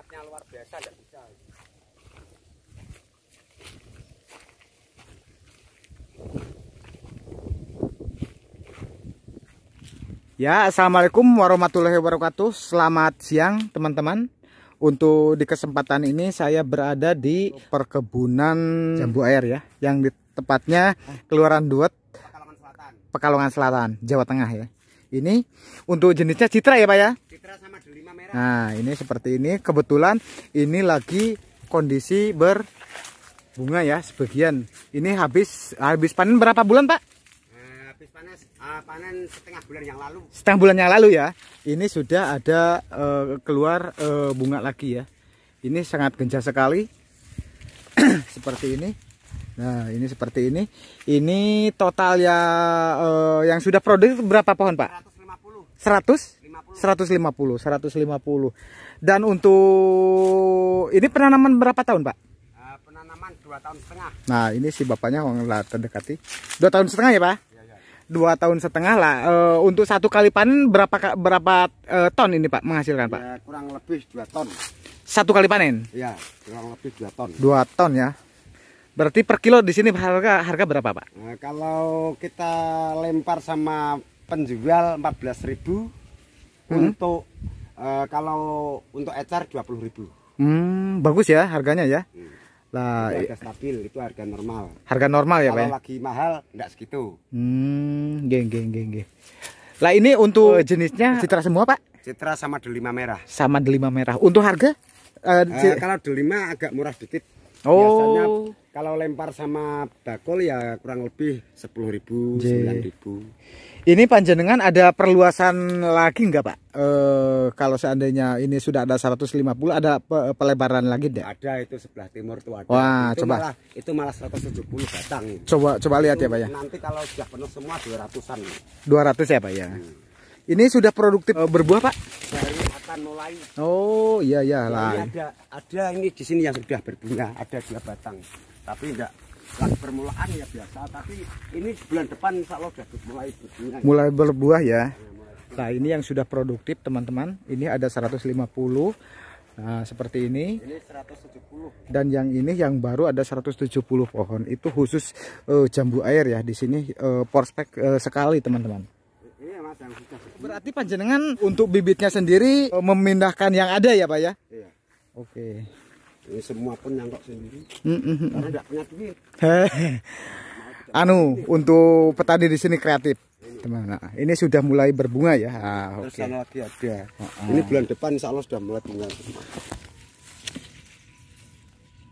semangatnya luar biasa tidak bisa Ya, assalamualaikum warahmatullahi wabarakatuh. Selamat siang, teman-teman. Untuk di kesempatan ini saya berada di perkebunan Jambu Air ya, yang di tepatnya Keluaran Duet, Pekalongan Selatan, Pekalongan Selatan Jawa Tengah ya. Ini untuk jenisnya citra ya Pak ya? Citra sama delima merah. Nah ini seperti ini. Kebetulan ini lagi kondisi berbunga ya sebagian. Ini habis habis panen berapa bulan Pak? Eh, habis panen, uh, panen setengah bulan yang lalu. Setengah bulan yang lalu ya. Ini sudah ada uh, keluar uh, bunga lagi ya. Ini sangat gencar sekali. seperti ini. Nah, ini seperti ini. Ini total ya uh, yang sudah produksi berapa pohon, Pak? 100? 150. 150, 150. Dan untuk ini penanaman berapa tahun, Pak? Uh, penanaman 2 tahun setengah. Nah, ini si bapaknya lah terdekati. 2 tahun setengah ya, Pak? 2 iya, iya. tahun setengah lah. e, untuk satu kali panen berapa berapa e, ton ini, Pak, menghasilkan, Pak? Ya, kurang lebih 2 ton. Satu kali panen? Iya, kurang lebih 2 ton. 2 ton ya. Berarti per kilo di sini harga harga berapa, Pak? Nah, kalau kita lempar sama penjual 14.000 hmm. untuk uh, kalau untuk ecer 20.000. Hmm, bagus ya harganya ya. Hmm. Lah, harga stabil, itu harga normal. Harga normal ya, Pak. Kalau ya? lagi mahal enggak segitu. Hmm, geng geng geng geng. Lah ini untuk oh, jenisnya citra semua, Pak? Citra sama delima merah. Sama delima merah. Untuk harga? Uh, uh, kalau delima agak murah dikit. Oh. Biasanya kalau lempar sama bakul ya kurang lebih sepuluh ribu, 10.000 ribu. ini panjenengan ada perluasan lagi enggak, Pak e, kalau seandainya ini sudah ada 150 ada pe pelebaran lagi deh ada itu sebelah timur tuh ada Wah, itu coba malah, itu malah 170 batang coba coba itu lihat ya Pak ya nanti kalau sudah penuh semua 200an 200 ya Pak ya hmm. Ini sudah produktif e, berbuah, Pak? Dari akan mulai. Oh, iya iya lah. Ada ada ini di sini yang sudah berbunga, ada dua batang tapi enggak lagi permulaan ya biasa tapi ini bulan depan insya Allah sudah mulai berbuah mulai berbuah ya iya, nah ini yang sudah produktif teman-teman ini ada 150 Nah, seperti ini. Ini 170. Dan yang ini yang baru ada 170 pohon. Itu khusus uh, jambu air ya. Di sini uh, eh, porspek uh, eh, sekali, teman-teman. Iya, Berarti panjenengan untuk bibitnya sendiri uh, memindahkan yang ada ya, Pak ya? Iya. Oke. Okay. Ini ya, semua pun nyangkok sendiri. Mm -hmm. Karena tidak punya duit. anu untuk petani di sini kreatif teman nah, ini sudah mulai berbunga ya ah, oke okay. lagi ada oh, oh. ini bulan depan insya Allah sudah mulai bunga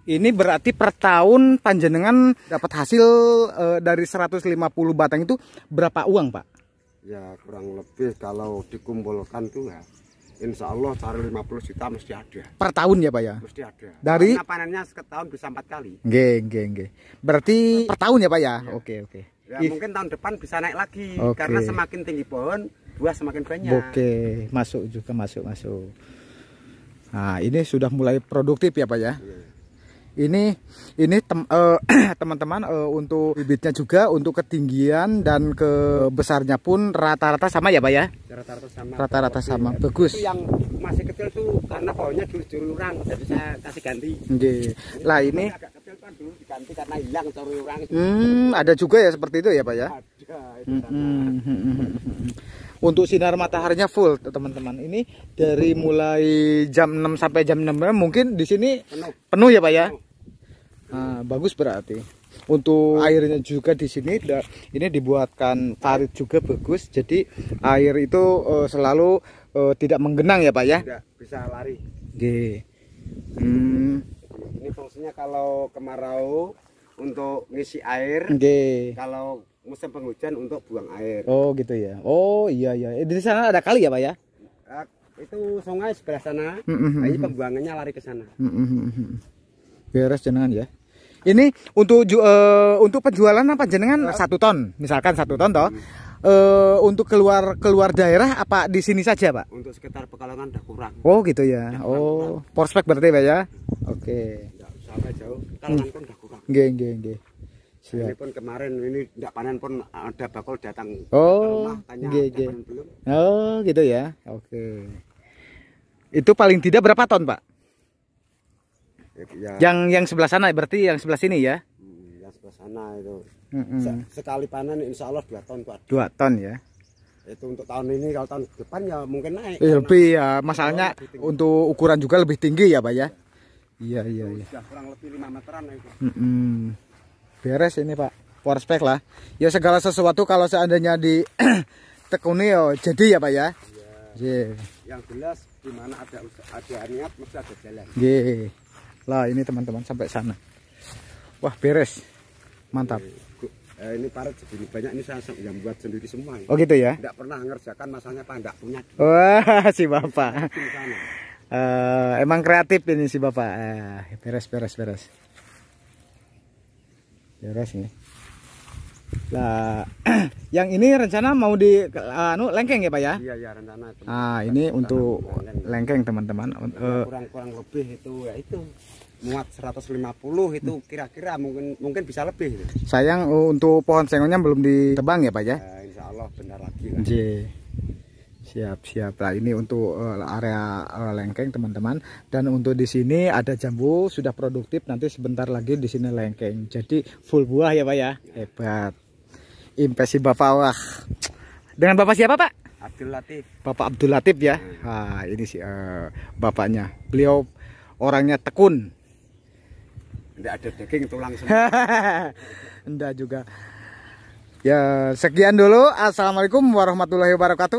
ini berarti per tahun panjenengan dapat hasil e, dari 150 batang itu berapa uang pak ya kurang lebih kalau dikumpulkan tuh ya Insya Allah cari 50 juta mesti ada. Per tahun ya Pak ya? Mesti ada. Dari? Karena panennya setahun bisa empat kali. Nge, nge, nge. Berarti per tahun ya Pak ya? Iya. Oke, ya. oke. Okay, Ya, mungkin tahun depan bisa naik lagi. Okay. Karena semakin tinggi pohon, buah semakin banyak. Oke, masuk juga, masuk, masuk. Nah, ini sudah mulai produktif ya Pak ya? ya ini ini eh, teman-teman uh, uh, untuk bibitnya juga untuk ketinggian dan kebesarnya pun rata-rata sama ya pak ya rata-rata sama rata-rata sama ya. bagus itu yang masih kecil tuh karena pohonnya dulu orang jadi saya kasih ganti Oke. lah ini agak kecil kan dulu diganti karena hilang curi orang hmm, ada juga ya seperti itu ya pak ya ada hmm, hmm, hmm, Untuk sinar mataharinya full, teman-teman. Ini dari mulai jam 6 sampai jam 6 mungkin di sini penuh, ya, Pak ya? Ah, bagus berarti. Untuk airnya juga di sini ini dibuatkan parit juga bagus. Jadi air itu uh, selalu uh, tidak menggenang ya, Pak ya? Tidak, bisa lari. G. Hmm. Ini fungsinya kalau kemarau untuk ngisi air. G. Kalau musim penghujan untuk buang air. Oh, gitu ya. Oh, iya iya. Eh, di sana ada kali ya, Pak ya? Ah, itu sungai sebelah sana. Mm -hmm. ini pembuangannya lari ke sana. Mm -hmm. Beres jenengan ya. Ini untuk uh, untuk penjualan apa jenengan satu ton, misalkan satu ton toh. Hmm. Uh, untuk keluar keluar daerah apa di sini saja pak? Untuk sekitar Pekalongan udah kurang. Oh gitu ya. Udah oh kurang. prospek berarti pak ya? Oke. Okay. jauh. Pekalongan hmm. pun udah kurang. Geng geng geng. Ini pun kemarin ini tidak panen pun ada bakul datang oh, rumah tanya geng, geng. belum. Oh gitu ya. Oke. Okay. Itu paling tidak berapa ton pak? Ya, ya, yang yang sebelah sana berarti yang sebelah sini ya hmm, yang sebelah sana itu mm -hmm. sekali panen insya Allah dua ton kuat dua ton ya itu untuk tahun ini kalau tahun depan ya mungkin naik eh, lebih ya masalahnya untuk ukuran juga lebih tinggi ya pak ya iya iya iya kurang lebih lima meteran itu mm -hmm. beres ini pak spek lah ya segala sesuatu kalau seandainya di tekuni ya jadi ya pak ya yeah. yeah. yang jelas dimana ada ada niat mesti ada jalan yeah. Lah ini teman-teman sampai sana. Wah beres, mantap. Eh, eh ini parut segini banyak ini saya yang buat sendiri semua. Ini. Oh gitu ya? Tidak pernah ngerjakan masalahnya pak, tidak punya. Wah si bapak. Uh, emang kreatif ini si bapak. Uh, beres beres beres. Beres nih Lah, yang ini rencana mau di anu uh, lengkeng ya, Pak ya? Iya, iya rencana. Teman -teman. Ah, ini rencana untuk lengkeng, teman-teman. Kurang-kurang lebih itu ya itu muat 150 itu kira-kira mungkin mungkin bisa lebih. Sayang oh, untuk pohon sengonnya belum ditebang ya Pak ya? Eh, insya Allah benar lagi. Lah. Iya. Siap siap. lah ini untuk eh, area eh, lengkeng teman-teman dan untuk di sini ada jambu sudah produktif nanti sebentar lagi di sini lengkeng. Jadi full buah ya Pak ya? Hebat. Impresi Bapak wah. Dengan Bapak siapa Pak? Abdul Latif. Bapak Abdul Latif ya. Nah, ini sih eh, uh, bapaknya. Beliau orangnya tekun tidak ada daging tulang semua. Enggak juga. Ya, sekian dulu. Assalamualaikum warahmatullahi wabarakatuh.